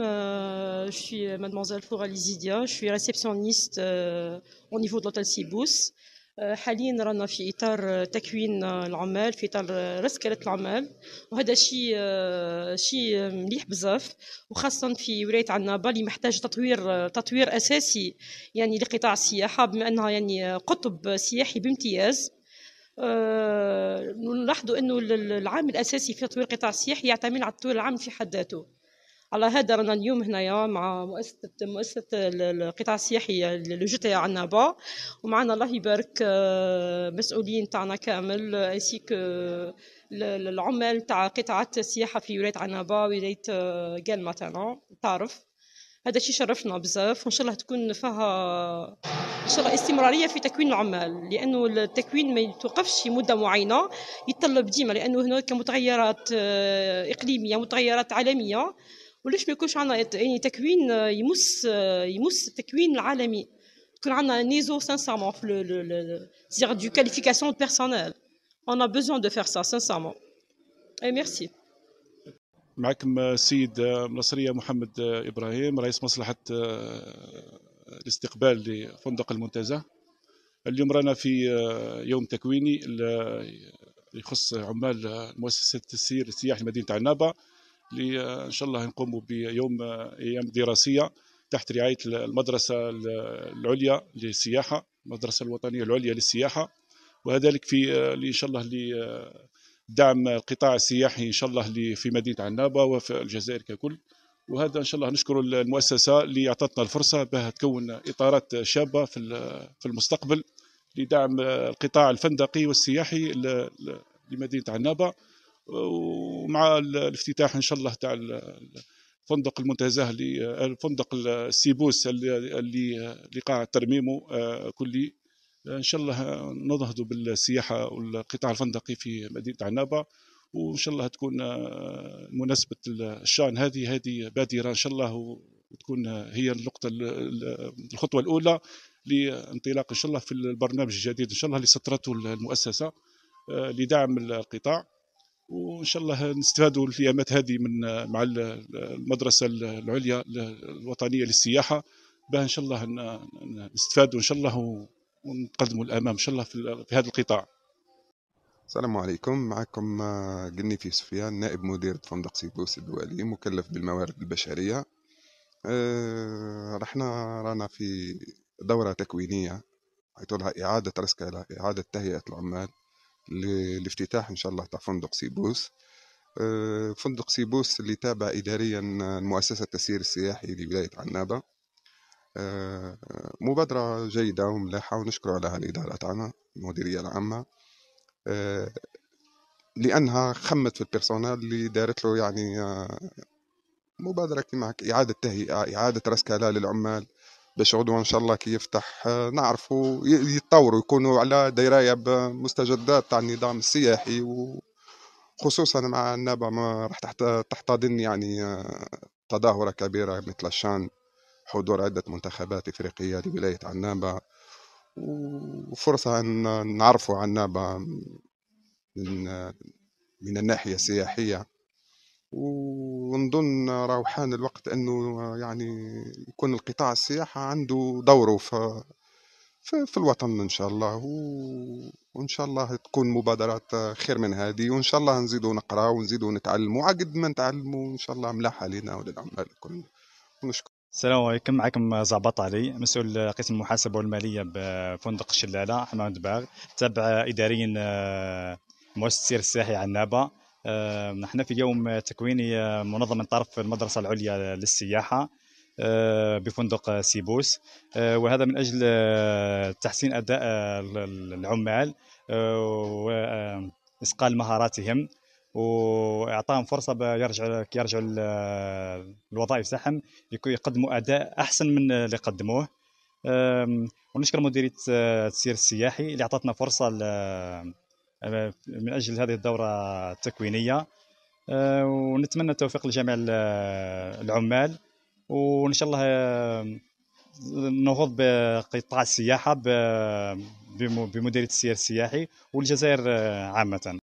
Euh, je suis mademoiselle Floral Lizidia, je suis réceptionniste euh, au niveau de l'hôtel Sibous. Euh, حاليا رانا في اطار تكوين العمال في اطار رسكله العمال وهذا شيء آه، شيء مليح بزاف وخاصه في ولايه عنابه اللي محتاج تطوير آه، تطوير اساسي يعني لقطاع السياحه بما انها يعني قطب سياحي بامتياز آه، نلاحظ انه العامل الاساسي في تطوير قطاع السياحي يعتمد على طول العام في حد ذاته على هذا رانا اليوم هنايا مع مؤسسه مؤسسه القطاع السياحي لو جي تي عنابه ومعنا الله يبارك آه، مسؤولين تاعنا كامل انسيك العمال تاع قطاعات السياحه في ولايه عنابه ولايه آه، قال مثلا تعرف هذا الشيء شرفنا بزاف وان شاء الله تكون فيها ان شاء الله استمراريه في تكوين العمال لانه التكوين ما يتوقفش مده معينه يتطلب ديما لانه هناك متغيرات آه، اقليميه متغيرات عالميه وليش ما يكونش عندنا يعني تكوين آه، يمس آه، يمس التكوين العالمي تكون عندنا نيزو سانسامون في سير a كاليفيكاسيون دو qualification personnelle on a besoin de faire ça sincèrement معكم السيد آه، مصرية محمد إبراهيم رئيس مصلحة الاستقبال لفندق المنتزه اليوم رانا في يوم تكويني يخص عمال مؤسسة السير السياحي لمدينة عنابة ان شاء الله نقوموا بيوم ايام دراسيه تحت رعايه المدرسه العليا للسياحه المدرسه الوطنيه العليا للسياحه وذلك في ان شاء الله لدعم القطاع السياحي ان شاء الله في مدينه عنابه وفي الجزائر ككل وهذا ان شاء الله نشكر المؤسسه اللي اعطتنا الفرصه بها تكون اطارات شابه في في المستقبل لدعم القطاع الفندقي والسياحي لمدينه عنابه ومع الافتتاح ان شاء الله تاع فندق المنتزه الفندق السيبوس اللي لقاع ترميمه آه، كلي ان شاء الله نضهد بالسياحه والقطاع الفندقي في مدينه عنابه وان شاء الله تكون آه، مناسبه الشان هذه هذه بادره ان شاء الله وتكون هي النقطه الخطوه الاولى لانطلاق ان شاء الله في البرنامج الجديد ان شاء الله اللي سطرته المؤسسه آه، لدعم القطاع وان شاء الله نستفادوا الايامات هذه من مع المدرسه العليا الوطنيه للسياحه باه ان شاء الله نستفادوا ان شاء الله ونتقدموا الامام ان شاء الله في, هذا القطاع السلام عليكم معكم قلني في سفيان نائب مدير فندق سيبوس الدولي مكلف بالموارد البشريه آه، رحنا رانا في دوره تكوينيه حيث لها اعاده رسك اعاده تهيئه العمال للافتتاح إن شاء الله تاع فندق سيبوس آه، فندق سيبوس اللي تابع إداريا المؤسسة التسيير السياحي لولاية عنابة آه، مبادرة جيدة وملاحة ونشكر عليها الإدارة تاعنا المديرية العامة آه، لأنها خمت في البيرسونال اللي دارت له يعني مبادرة كيما إعادة تهيئة إعادة رسكلة للعمال باش عدوا ان شاء الله كي يفتح آه، نعرفوا يتطوروا يكونوا على درايه بمستجدات تاع النظام السياحي وخصوصا مع النبع ما راح تحتضن يعني تظاهره كبيره مثل الشان حضور عده منتخبات افريقيه لولايه عنابه وفرصه ان نعرفوا عنابه من من الناحيه السياحيه و ونظن راهو حان الوقت انه يعني يكون القطاع السياحه عنده دوره في في الوطن ان شاء الله وان شاء الله تكون مبادرات خير من هذه وان شاء الله نزيدوا نقرا ونزيدوا نتعلموا عقد ما نتعلموا ان شاء الله ملاحه لنا وللعمال الكل ونشكر السلام عليكم معكم زعبط علي مسؤول قسم المحاسبه والماليه بفندق الشلاله حمام دباغ تابع اداريا آه، مؤسسه السياحي عنابه نحن آه، في اليوم تكويني آه، منظم من طرف المدرسة العليا للسياحة آه، بفندق سيبوس وهذا من أجل تحسين أداء العمال وإسقال مهاراتهم واعطاهم فرصه يرجع يرجعوا الوظائف تاعهم يقدموا اداء احسن من اللي قدموه ونشكر مديريه تسير السياحي اللي اعطتنا فرصه من اجل هذه الدوره التكوينيه آه، ونتمنى التوفيق لجميع العمال وان شاء الله آه، نهوض بقطاع السياحه بمديريه السير السياحي والجزائر آه، عامه